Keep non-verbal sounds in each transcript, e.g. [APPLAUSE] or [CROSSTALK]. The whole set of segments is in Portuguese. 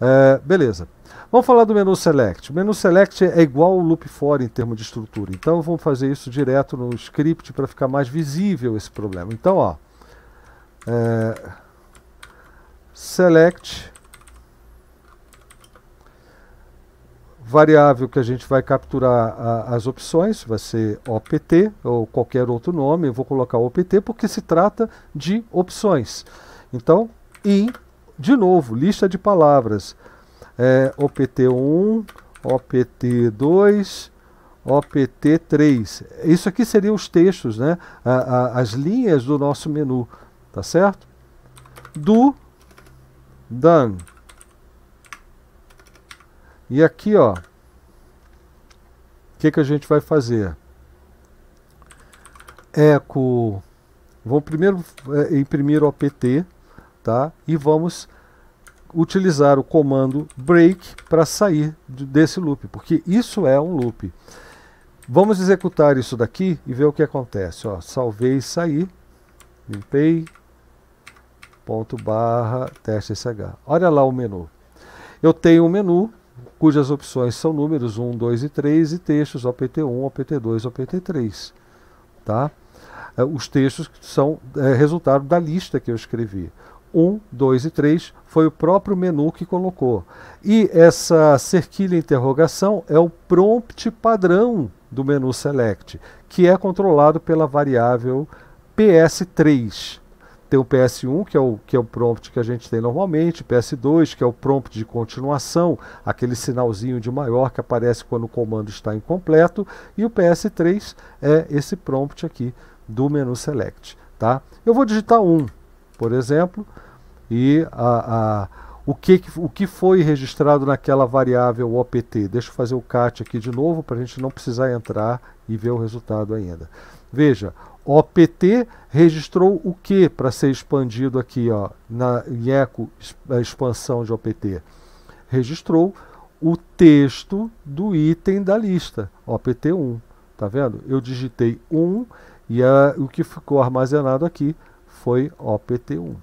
É, beleza. Vamos falar do menu select. O menu select é igual ao loop for em termos de estrutura. Então vamos fazer isso direto no script para ficar mais visível esse problema. Então, ó, é, select variável que a gente vai capturar a, as opções, vai ser OPT ou qualquer outro nome, eu vou colocar OPT porque se trata de opções. Então, in de novo, lista de palavras. É, OPT1, OPT2, OPT3. Isso aqui seria os textos, né? A, a, as linhas do nosso menu, tá certo? Do, done. E aqui, ó, o que, que a gente vai fazer? Eco, Vou primeiro é, imprimir o OPT, tá? E vamos utilizar o comando break para sair desse loop, porque isso é um loop. Vamos executar isso daqui e ver o que acontece. Ó, salvei e saí, limpei, ponto barra, teste SH. Olha lá o menu. Eu tenho um menu cujas opções são números 1, 2 e 3 e textos OPT1, OPT2, OPT3. Tá? Eh, os textos são é, resultado da lista que eu escrevi. 1, 2 e 3 foi o próprio menu que colocou. E essa cerquilha interrogação é o prompt padrão do menu select, que é controlado pela variável PS3. Tem o PS1, que é o, que é o prompt que a gente tem normalmente, PS2, que é o prompt de continuação, aquele sinalzinho de maior que aparece quando o comando está incompleto, e o PS3 é esse prompt aqui do menu select. Tá? Eu vou digitar 1. Um por exemplo, e a, a, o, que, o que foi registrado naquela variável OPT. Deixa eu fazer o CAT aqui de novo para a gente não precisar entrar e ver o resultado ainda. Veja, OPT registrou o que para ser expandido aqui ó, na em eco, a expansão de OPT? Registrou o texto do item da lista, OPT1. Tá vendo? Eu digitei 1 e a, o que ficou armazenado aqui foi OPT1.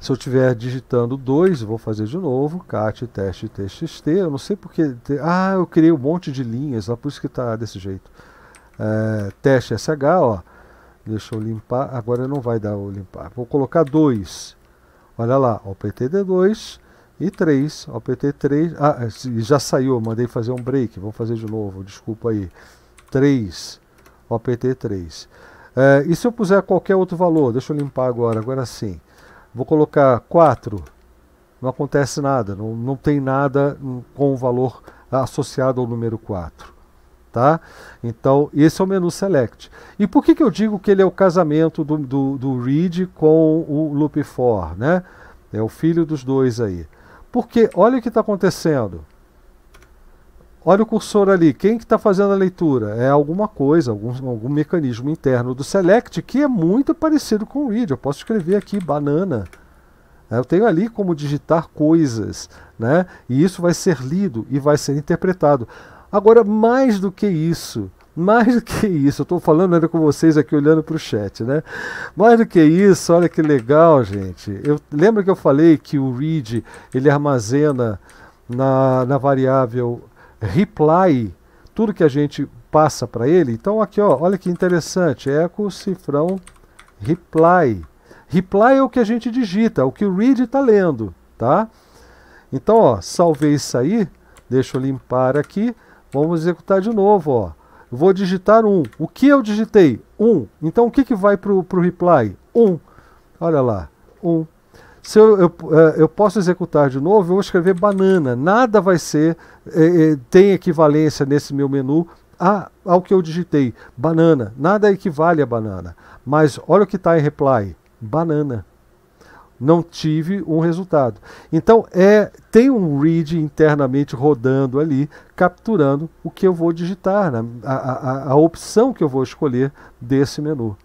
Se eu estiver digitando 2, vou fazer de novo, cat, teste, txt, eu não sei porque... Ah, eu criei um monte de linhas, ó, por isso que está desse jeito. É, teste sh, ó, deixa eu limpar, agora não vai dar o limpar. Vou colocar 2, olha lá, OPTD2 e 3, OPT3, ah, já saiu, mandei fazer um break, vou fazer de novo, desculpa aí. 3, OPT3. É, e se eu puser qualquer outro valor, deixa eu limpar agora, agora sim. Vou colocar 4, não acontece nada, não, não tem nada hum, com o valor associado ao número 4. Tá? Então, esse é o menu Select. E por que, que eu digo que ele é o casamento do, do, do read com o loop for, né? É o filho dos dois aí. Porque olha o que está acontecendo olha o cursor ali, quem que está fazendo a leitura? É alguma coisa, algum, algum mecanismo interno do select que é muito parecido com o read. Eu posso escrever aqui banana. É, eu tenho ali como digitar coisas, né? E isso vai ser lido e vai ser interpretado. Agora, mais do que isso, mais do que isso, eu estou falando ainda com vocês aqui olhando para o chat, né? Mais do que isso, olha que legal, gente. Eu lembro que eu falei que o read ele armazena na, na variável reply, tudo que a gente passa para ele. Então aqui, ó, olha que interessante, eco cifrão reply. Reply é o que a gente digita, o que o read está lendo, tá? Então, ó, salvei isso aí, deixa eu limpar aqui, vamos executar de novo, ó. Vou digitar 1. Um. O que eu digitei? 1. Um. Então, o que, que vai para o reply? 1. Um. Olha lá, 1. Um se eu, eu, é, eu, posso executar de novo, eu vou escrever banana. Nada vai ser, é, é, tem equivalência nesse meu menu a, ao que eu digitei. Banana. Nada equivale a banana. Mas olha o que está em reply. Banana. Não tive um resultado. Então, é tem um read internamente rodando ali, capturando o que eu vou digitar, né? a, a, a opção que eu vou escolher desse menu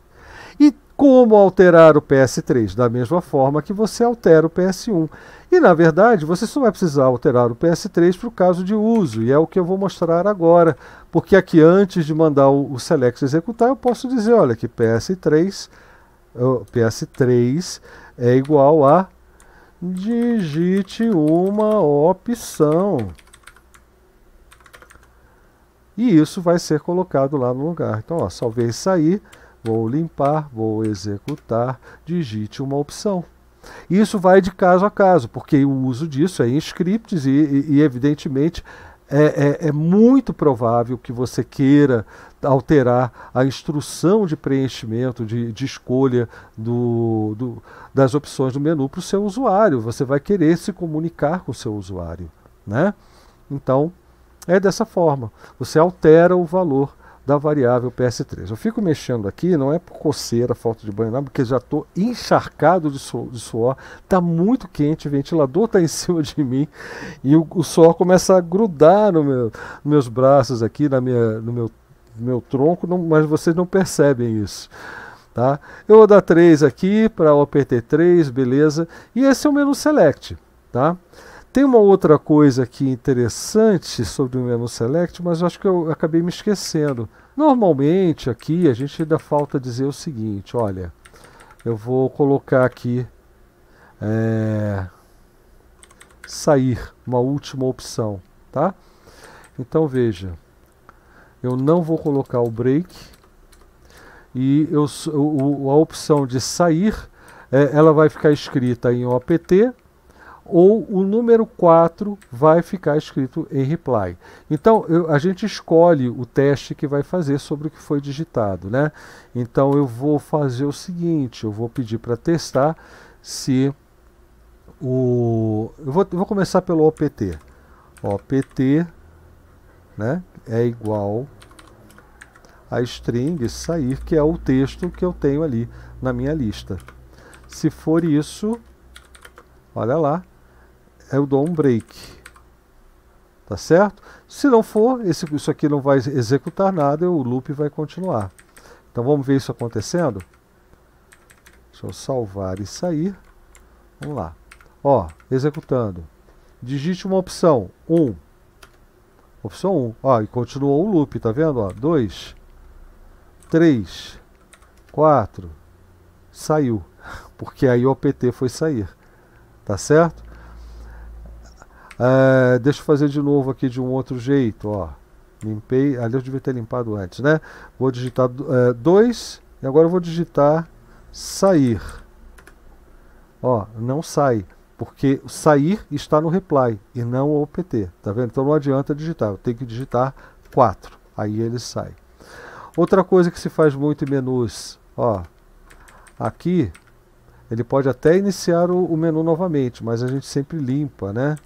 como alterar o PS3 da mesma forma que você altera o PS1. E na verdade, você só vai precisar alterar o PS3 para o caso de uso, e é o que eu vou mostrar agora, porque aqui antes de mandar o, select executar, eu posso dizer, olha, que PS3 PS3 é igual a digite uma opção. E isso vai ser colocado lá no lugar. Então, ó, salvei isso aí vou limpar, vou executar, digite uma opção. Isso vai de caso a caso, porque o uso disso é em scripts e, e, e evidentemente, é, é, é, muito provável que você queira alterar a instrução de preenchimento, de, de escolha do, do, das opções do menu para o seu usuário. Você vai querer se comunicar com o seu usuário. Né? Então, é dessa forma. Você altera o valor da variável PS3. Eu fico mexendo aqui, não é por coceira, falta de banho, não, porque já estou encharcado de, su de suor, está muito quente, o ventilador está em [LAUGHS] cima de mim e o, o suor começa a grudar no meu, nos meus braços aqui, na minha, no meu, meu tronco, não, mas vocês não percebem isso. Tá? Eu vou dar 3 aqui para o pt 3 beleza. E esse é o menu Select. Tá? Tem uma outra coisa aqui interessante sobre o menu select, mas eu acho que eu acabei me esquecendo. Normalmente aqui a gente ainda falta dizer o seguinte, olha, eu vou colocar aqui é, sair, uma última opção, tá? Então veja, eu não vou colocar o break e eu, o, a opção de sair, é, ela vai ficar escrita em OPT, ou o número 4 vai ficar escrito em reply. Então, eu, a gente escolhe o teste que vai fazer sobre o que foi digitado, né? Então, eu vou fazer o seguinte, eu vou pedir para testar se o... Eu vou, eu vou começar pelo OPT. OPT, né, é igual a string sair, que é o texto que eu tenho ali na minha lista. Se for isso, olha lá, eu é dou um break. Tá certo? Se não for, esse, isso aqui não vai executar nada e o loop vai continuar. Então vamos ver isso acontecendo? Deixa eu salvar e sair. Vamos lá. Ó, executando. Digite uma opção. 1. Um. Opção 1. Um. Ó, e continuou o loop, tá vendo? 2, 3, 4. Saiu. [LAUGHS] Porque aí o APT foi sair. Tá certo? Ah, deixa eu fazer de novo aqui de um outro jeito, ó. Limpei, ali ah, eu devia ter limpado antes, né? Vou digitar 2 eh, e agora eu vou digitar sair. Ó, não sai, porque sair está no reply e não o PT, tá vendo? Então não adianta digitar, eu tenho que digitar 4, aí ele sai. Outra coisa que se faz muito em menus, ó, aqui ele pode até iniciar o, o menu novamente, mas a gente sempre limpa, né?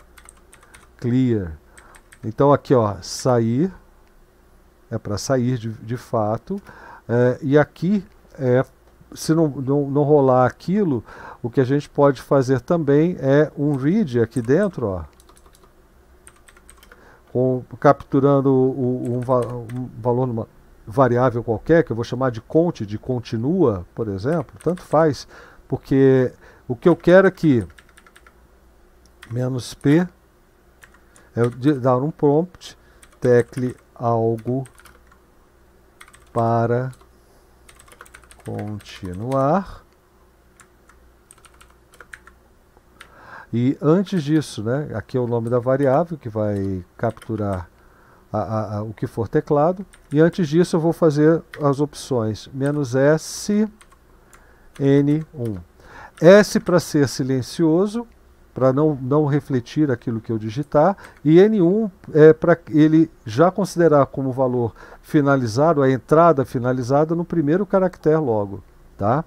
clear. Então aqui ó, sair é para sair de, de fato. É, e aqui é se não, não, não rolar aquilo, o que a gente pode fazer também é um read aqui dentro, ó, com, capturando o, um, um, valor numa variável qualquer, que eu vou chamar de conte, de continua, por exemplo, tanto faz, porque o que eu quero aqui, é menos p é dar um prompt, tecle algo para continuar. E antes disso, né, aqui é o nome da variável que vai capturar a, a, a, o que for teclado. E antes disso eu vou fazer as opções menos "-s", "n1". "S" para ser silencioso, para não, não refletir aquilo que eu digitar, e N1 é para ele já considerar como valor finalizado, a entrada finalizada no primeiro caractere logo, tá?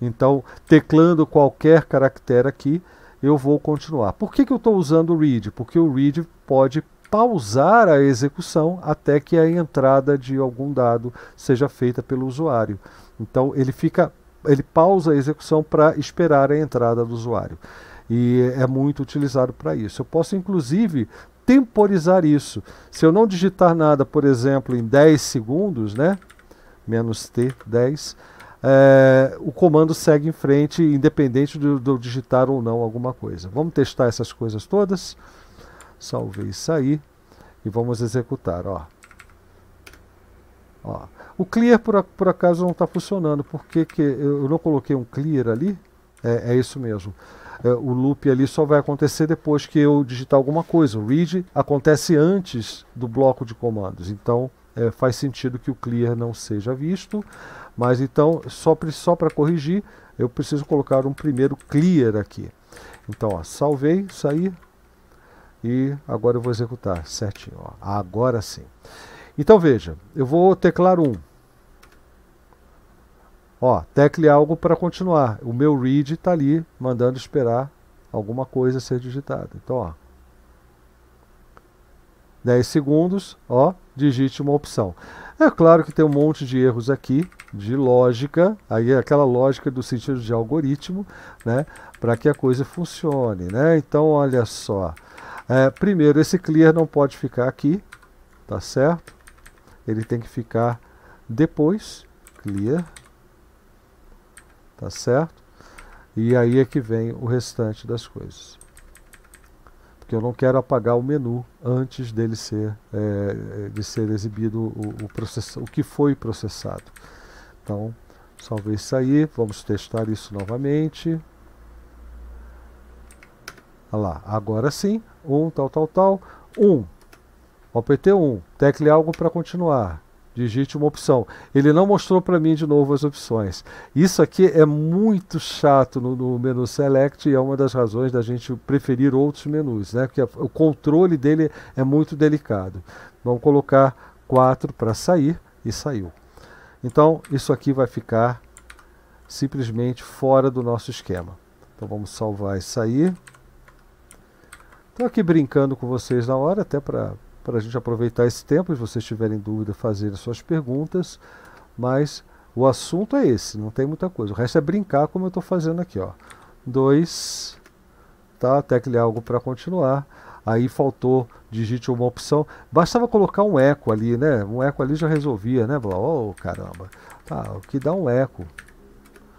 Então, teclando qualquer caractere aqui, eu vou continuar. Por que, que eu estou usando o read? Porque o read pode pausar a execução até que a entrada de algum dado seja feita pelo usuário. Então, ele fica ele pausa a execução para esperar a entrada do usuário. E é muito utilizado para isso. Eu posso, inclusive, temporizar isso. Se eu não digitar nada, por exemplo, em 10 segundos, né? Menos T, 10. É, eh, o comando segue em frente, independente de eu digitar ou não alguma coisa. Vamos testar essas coisas todas. Salvei e saí. E vamos executar. Ó. Ó. O clear, por, por acaso, não está funcionando. Por que, que eu não coloquei um clear ali? é, é isso mesmo. É, o loop ali só vai acontecer depois que eu digitar alguma coisa. O read acontece antes do bloco de comandos. Então é, faz sentido que o clear não seja visto, mas então só para só corrigir eu preciso colocar um primeiro clear aqui. Então ó, salvei, saí e agora eu vou executar certinho. Ó. Agora sim. Então veja, eu vou teclar um Ó, tecle algo para continuar. O meu read está ali mandando esperar alguma coisa ser digitada. Então, ó. 10 segundos, ó, digite uma opção. É claro que tem um monte de erros aqui, de lógica, aí é aquela lógica do sentido de algoritmo, né, para que a coisa funcione, né? Então, olha só. É, primeiro, esse clear não pode ficar aqui, tá certo? Ele tem que ficar depois, clear, tá certo? E aí é que vem o restante das coisas. Porque eu não quero apagar o menu antes dele ser, é, de ser exibido o, o, o que foi processado. Então, salvei isso aí, vamos testar isso novamente. Olha lá, agora sim, um, tal, tal, tal, um, OPT1, tecle algo para continuar digite uma opção. Ele não mostrou para mim de novo as opções. Isso aqui é muito chato no, no, menu Select e é uma das razões da gente preferir outros menus, né? Porque o controle dele é muito delicado. Vamos colocar 4 para sair e saiu. Então, isso aqui vai ficar simplesmente fora do nosso esquema. Então, vamos salvar e sair. Estou aqui brincando com vocês na hora, até para para a gente aproveitar esse tempo, se vocês tiverem dúvida, fazerem suas perguntas, mas o assunto é esse, não tem muita coisa. O resto é brincar como eu estou fazendo aqui, ó. Dois, tá? Teclear algo para continuar. Aí faltou, digite uma opção. Bastava colocar um eco ali, né? Um eco ali já resolvia, né? Oh, caramba. Tá, o que dá um eco?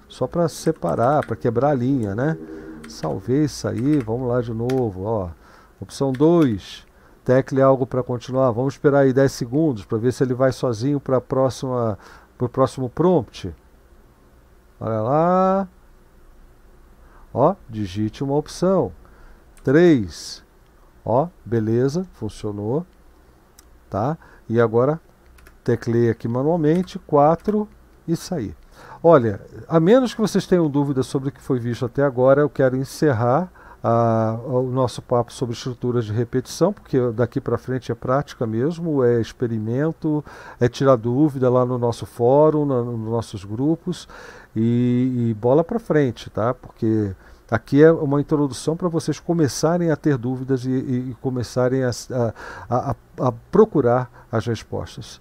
Só para separar, para quebrar a linha, né? Salvei, isso aí, vamos lá de novo, ó. Opção 2, Tecle é algo para continuar. Vamos esperar aí 10 segundos para ver se ele vai sozinho para próxima para o próximo prompt. Olha lá. Ó, digite uma opção. 3. Ó, beleza, funcionou. Tá? E agora teclei aqui manualmente 4 e sair. Olha, a menos que vocês tenham dúvidas sobre o que foi visto até agora, eu quero encerrar a, nosso papo sobre estruturas de repetição, porque daqui para frente é prática mesmo, é experimento, é tirar dúvida lá no nosso fórum, na, nos nossos grupos e, e bola para frente, tá? Porque aqui é uma introdução para vocês começarem a ter dúvidas e, e começarem a, a, a, a procurar as respostas.